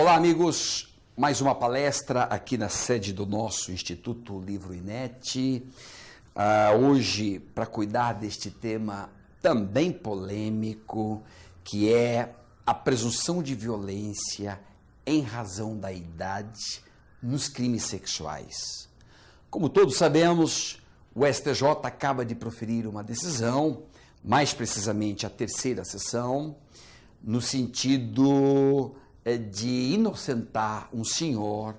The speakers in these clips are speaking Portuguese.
Olá, amigos. Mais uma palestra aqui na sede do nosso Instituto Livro Inet. Uh, ah, hoje, para cuidar deste tema também polêmico, que é a presunção de violência em razão da idade nos crimes sexuais. Como todos sabemos, o STJ acaba de proferir uma decisão, mais precisamente a terceira sessão, no sentido eh, de inocentar um senhor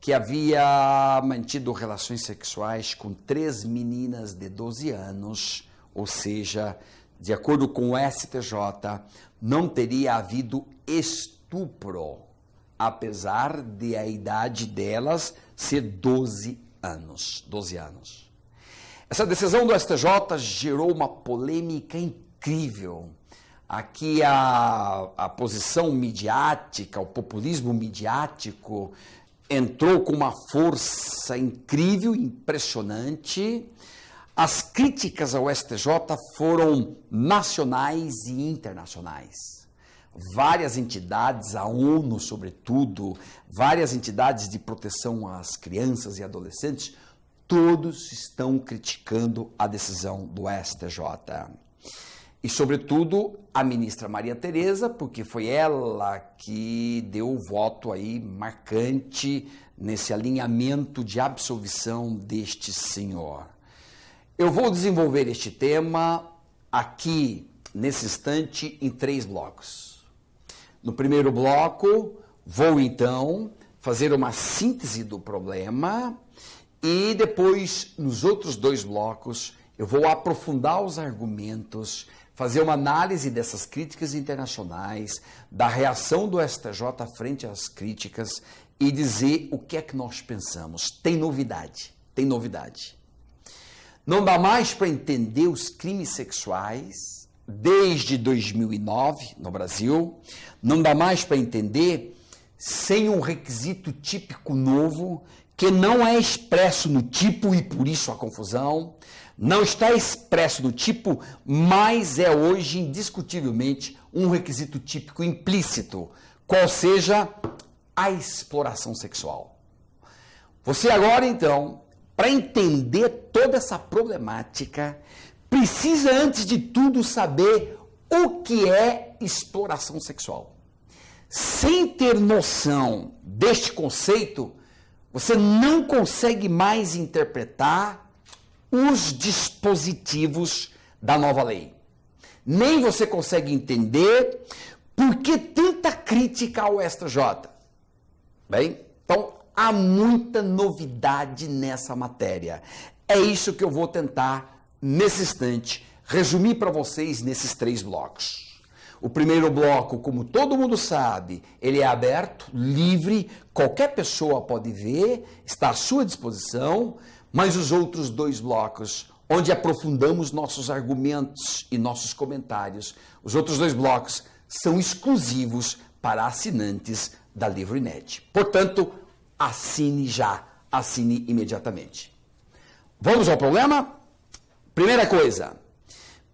que havia mantido relações sexuais com três meninas de 12 anos, ou seja, de acordo com o STJ, não teria havido estupro, apesar de a idade delas ser 12 anos. 12 anos. Essa decisão do STJ gerou uma polêmica incrível Aqui a, a posição midiática, o populismo midiático entrou com uma força incrível, impressionante. As críticas ao STJ foram nacionais e internacionais. Várias entidades, a ONU sobretudo, várias entidades de proteção às crianças e adolescentes, todos estão criticando a decisão do STJ e, sobretudo, a ministra Maria Tereza, porque foi ela que deu o voto aí marcante nesse alinhamento de absolvição deste senhor. Eu vou desenvolver este tema aqui, nesse instante, em três blocos. No primeiro bloco, vou então fazer uma síntese do problema e depois, nos outros dois blocos, eu vou aprofundar os argumentos fazer uma análise dessas críticas internacionais, da reação do STJ frente às críticas e dizer o que é que nós pensamos. Tem novidade, tem novidade. Não dá mais para entender os crimes sexuais desde 2009 no Brasil, não dá mais para entender sem um requisito típico novo que não é expresso no tipo e por isso a confusão. Não está expresso do tipo, mas é hoje indiscutivelmente um requisito típico implícito, qual seja a exploração sexual. Você agora então, para entender toda essa problemática, precisa antes de tudo saber o que é exploração sexual. Sem ter noção deste conceito, você não consegue mais interpretar os dispositivos da nova lei. Nem você consegue entender por que tanta crítica ao STJ. Bem, então há muita novidade nessa matéria. É isso que eu vou tentar, nesse instante, resumir para vocês nesses três blocos. O primeiro bloco, como todo mundo sabe, ele é aberto, livre, qualquer pessoa pode ver, está à sua disposição. Mas os outros dois blocos, onde aprofundamos nossos argumentos e nossos comentários, os outros dois blocos são exclusivos para assinantes da LivreNet. Portanto, assine já, assine imediatamente. Vamos ao problema? Primeira coisa,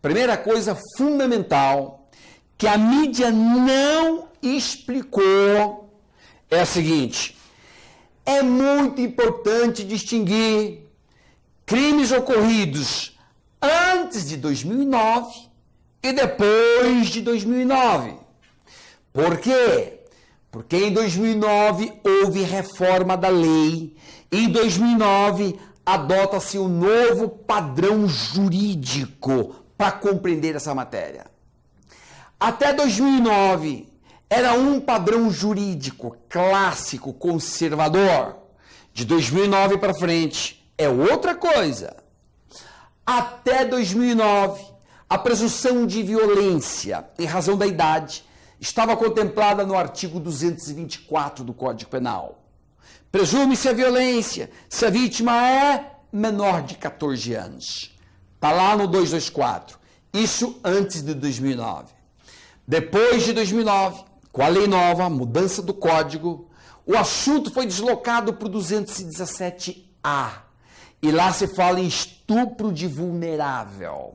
primeira coisa fundamental que a mídia não explicou é a seguinte: é muito importante distinguir crimes ocorridos antes de 2009 e depois de 2009. Por quê? Porque em 2009 houve reforma da lei, em 2009 adota-se um novo padrão jurídico para compreender essa matéria. Até 2009 era um padrão jurídico clássico, conservador. De 2009 para frente, é outra coisa. Até 2009, a presunção de violência em razão da idade estava contemplada no artigo 224 do Código Penal. Presume-se a violência se a vítima é menor de 14 anos. Está lá no 224. Isso antes de 2009. Depois de 2009, com a lei nova, mudança do código, o assunto foi deslocado para o 217A e lá se fala em estupro de vulnerável.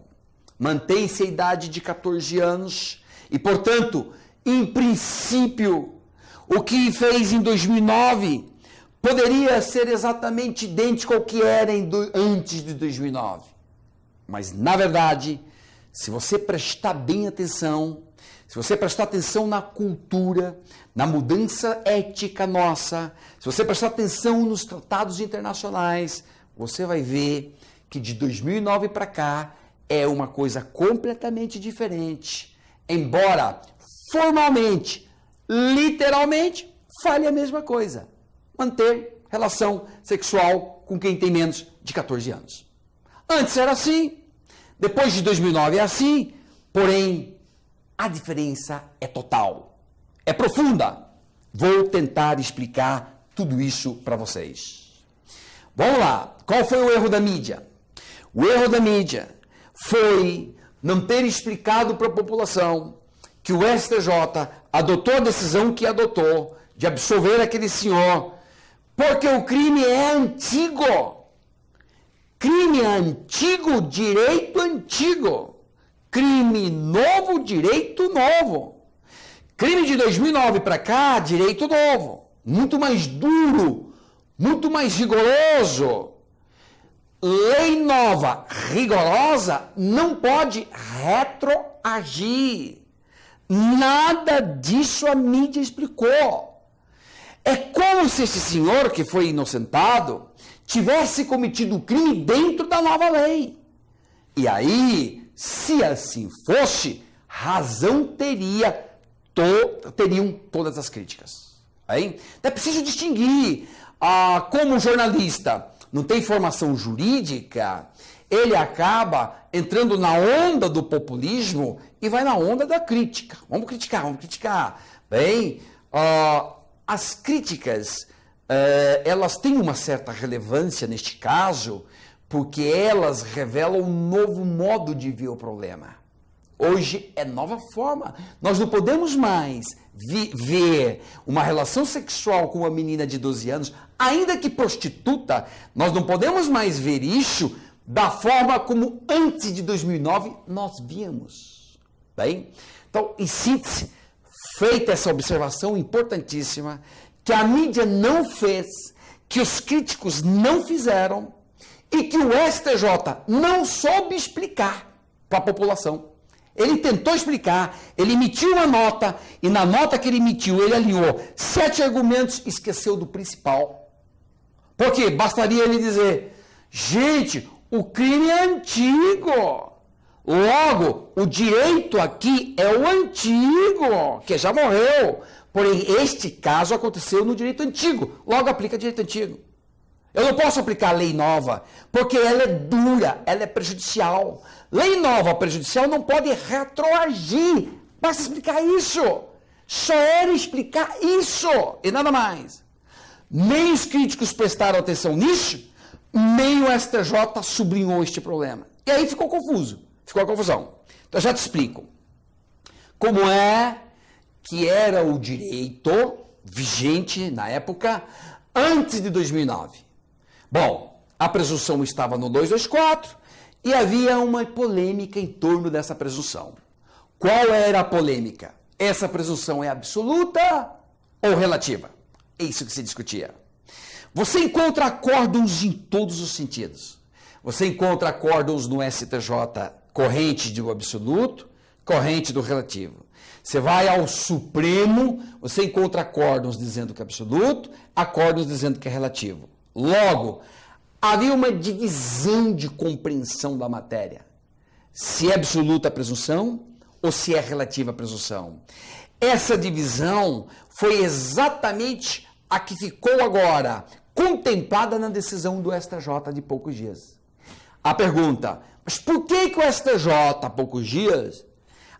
Mantém-se a idade de 14 anos e, portanto, em princípio, o que fez em 2009 poderia ser exatamente idêntico ao que era do, antes de 2009. Mas, na verdade, se você prestar bem atenção, se você prestar atenção na cultura, na mudança ética nossa, se você prestar atenção nos tratados internacionais, você vai ver que de 2009 para cá é uma coisa completamente diferente. Embora formalmente, literalmente, fale a mesma coisa. Manter relação sexual com quem tem menos de 14 anos. Antes era assim, depois de 2009 é assim, porém a diferença é total, é profunda. Vou tentar explicar tudo isso para vocês. Vamos lá. Qual foi o erro da mídia? O erro da mídia foi não ter explicado para a população que o STJ adotou a decisão que adotou de absolver aquele senhor, porque o crime é antigo. Crime antigo, direito antigo. Crime novo, direito novo. Crime de 2009 para cá, direito novo. Muito mais duro muito mais rigoroso. Lei nova, rigorosa, não pode retroagir. Nada disso a mídia explicou. É como se esse senhor que foi inocentado tivesse cometido o crime dentro da nova lei. E aí, se assim fosse, razão teria to, teriam todas as críticas. Aí, é preciso distinguir ah, como jornalista não tem formação jurídica, ele acaba entrando na onda do populismo e vai na onda da crítica. Vamos criticar, vamos criticar. Bem, ah, as críticas eh, elas têm uma certa relevância neste caso, porque elas revelam um novo modo de ver o problema. Hoje é nova forma. Nós não podemos mais ver uma relação sexual com uma menina de 12 anos, ainda que prostituta, nós não podemos mais ver isso da forma como antes de 2009 nós víamos. Bem, então, em síntese, feita essa observação importantíssima, que a mídia não fez, que os críticos não fizeram e que o STJ não soube explicar para a população. Ele tentou explicar, ele emitiu uma nota, e na nota que ele emitiu, ele alinhou sete argumentos e esqueceu do principal. Porque bastaria ele dizer: gente, o crime é antigo. Logo, o direito aqui é o antigo, que já morreu. Porém, este caso aconteceu no direito antigo. Logo, aplica direito antigo. Eu não posso aplicar lei nova, porque ela é dura, ela é prejudicial. Lei nova prejudicial não pode retroagir. Basta explicar isso. Só era explicar isso e nada mais. Nem os críticos prestaram atenção nisso, nem o STJ sublinhou este problema. E aí ficou confuso, ficou a confusão. Então já te explico. Como é que era o direito vigente na época antes de 2009? Bom, a presunção estava no 224 e havia uma polêmica em torno dessa presunção. Qual era a polêmica? Essa presunção é absoluta ou relativa? É isso que se discutia. Você encontra acórdãos em todos os sentidos. Você encontra acórdãos no STJ corrente do absoluto, corrente do relativo. Você vai ao Supremo, você encontra acórdãos dizendo que é absoluto, acórdãos dizendo que é relativo. Logo, havia uma divisão de compreensão da matéria. Se é absoluta a presunção ou se é relativa a presunção. Essa divisão foi exatamente a que ficou agora contemplada na decisão do STJ de poucos dias. A pergunta: mas por que, que o STJ, há poucos dias,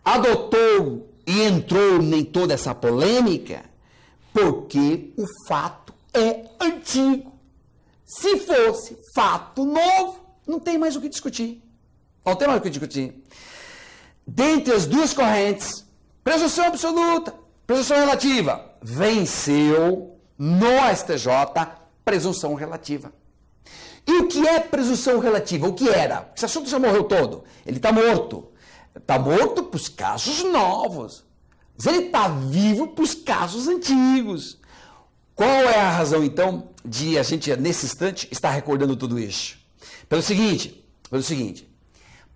adotou e entrou em toda essa polêmica? Porque o fato é antigo. Se fosse fato novo, não tem mais o que discutir. Não tem mais o que discutir. Dentre as duas correntes, presunção absoluta, presunção relativa, venceu no STJ presunção relativa. E o que é presunção relativa? O que era? Esse assunto já morreu todo. Ele está morto. Está morto para os casos novos. Mas ele está vivo para os casos antigos. Qual é a razão então de a gente nesse instante estar recordando tudo isso? Pelo seguinte, pelo seguinte,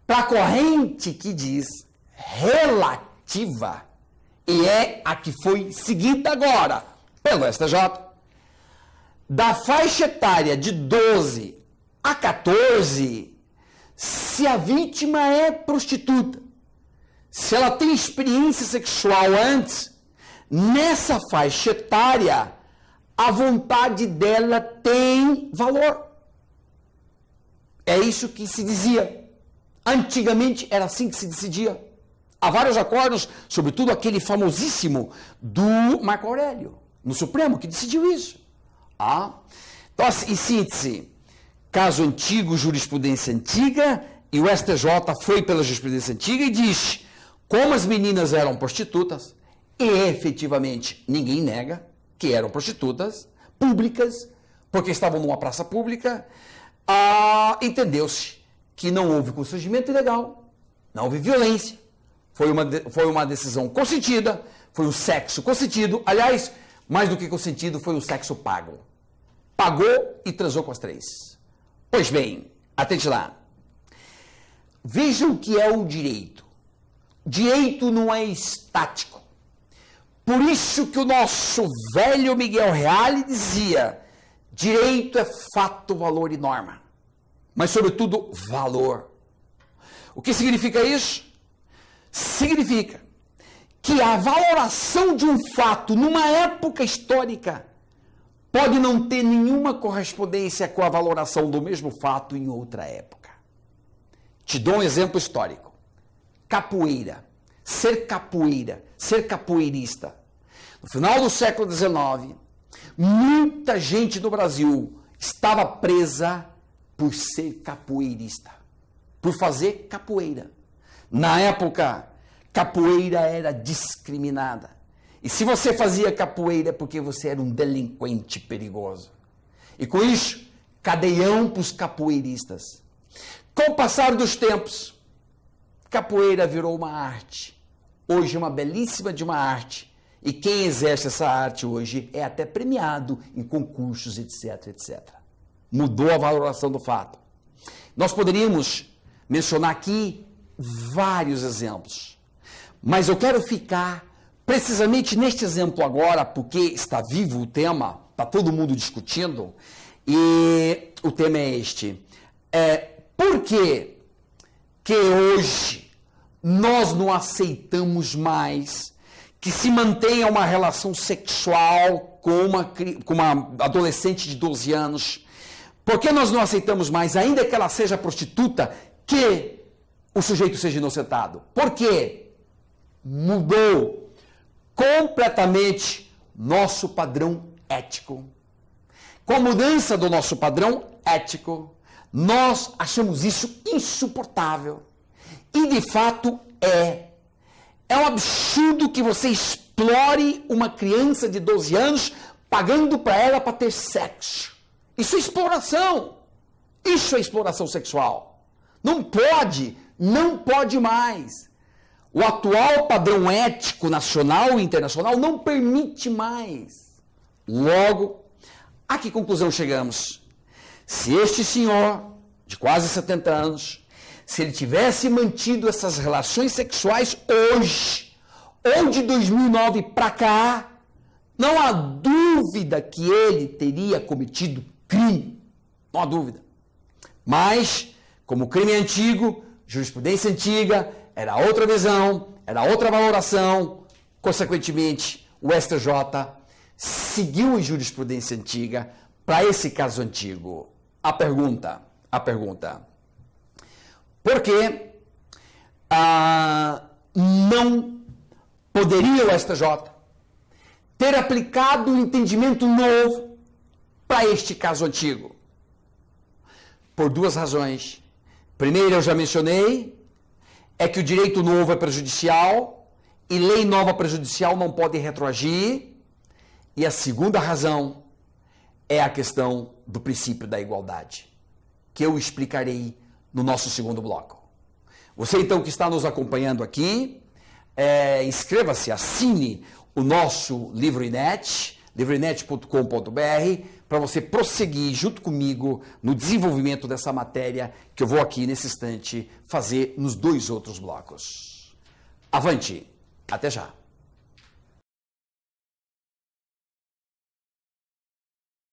para a corrente que diz relativa e é a que foi seguida agora pelo STJ, da faixa etária de 12 a 14, se a vítima é prostituta, se ela tem experiência sexual antes, nessa faixa etária a vontade dela tem valor. É isso que se dizia. Antigamente era assim que se decidia. Há vários acordos, sobretudo aquele famosíssimo do Marco Aurélio, no Supremo, que decidiu isso. Ah, então, em assim, síntese, caso antigo, jurisprudência antiga, e o STJ foi pela jurisprudência antiga e diz como as meninas eram prostitutas, e efetivamente ninguém nega, que eram prostitutas públicas, porque estavam numa praça pública, ah, entendeu-se que não houve constrangimento ilegal, não houve violência, foi uma, foi uma decisão consentida, foi um sexo consentido, aliás, mais do que consentido, foi um sexo pago. Pagou e transou com as três. Pois bem, atente lá. Veja o que é o direito. Direito não é estático. Por isso que o nosso velho Miguel Reale dizia: direito é fato, valor e norma, mas sobretudo valor. O que significa isso? Significa que a valoração de um fato numa época histórica pode não ter nenhuma correspondência com a valoração do mesmo fato em outra época. Te dou um exemplo histórico: capoeira ser capoeira, ser capoeirista. No final do século XIX, muita gente do Brasil estava presa por ser capoeirista, por fazer capoeira. Na época, capoeira era discriminada. E se você fazia capoeira é porque você era um delinquente perigoso. E com isso, cadeião para os capoeiristas. Com o passar dos tempos, Capoeira virou uma arte, hoje uma belíssima de uma arte. E quem exerce essa arte hoje é até premiado em concursos, etc, etc. Mudou a valoração do fato. Nós poderíamos mencionar aqui vários exemplos, mas eu quero ficar precisamente neste exemplo agora, porque está vivo o tema, está todo mundo discutindo, e o tema é este. É, por que que hoje nós não aceitamos mais que se mantenha uma relação sexual com uma, com uma adolescente de 12 anos. Porque nós não aceitamos mais, ainda que ela seja prostituta, que o sujeito seja inocentado? Porque mudou completamente nosso padrão ético. Com a mudança do nosso padrão ético, nós achamos isso insuportável. E de fato é. É um absurdo que você explore uma criança de 12 anos pagando para ela para ter sexo. Isso é exploração. Isso é exploração sexual. Não pode, não pode mais. O atual padrão ético nacional e internacional não permite mais. Logo, a que conclusão chegamos? Se este senhor, de quase 70 anos, se ele tivesse mantido essas relações sexuais hoje, ou de 2009 para cá, não há dúvida que ele teria cometido crime. Não há dúvida. Mas, como o crime é antigo, jurisprudência antiga, era outra visão, era outra valoração, consequentemente, o STJ seguiu a jurisprudência antiga para esse caso antigo. A pergunta, a pergunta. Porque ah, não poderia o STJ ter aplicado um entendimento novo para este caso antigo. Por duas razões. Primeira, eu já mencionei, é que o direito novo é prejudicial e lei nova prejudicial não pode retroagir. E a segunda razão é a questão do princípio da igualdade, que eu explicarei no nosso segundo bloco. Você então que está nos acompanhando aqui, é, inscreva-se, assine o nosso LivreNet, livrenet.com.br, para você prosseguir junto comigo no desenvolvimento dessa matéria que eu vou aqui nesse instante fazer nos dois outros blocos. Avante! Até já!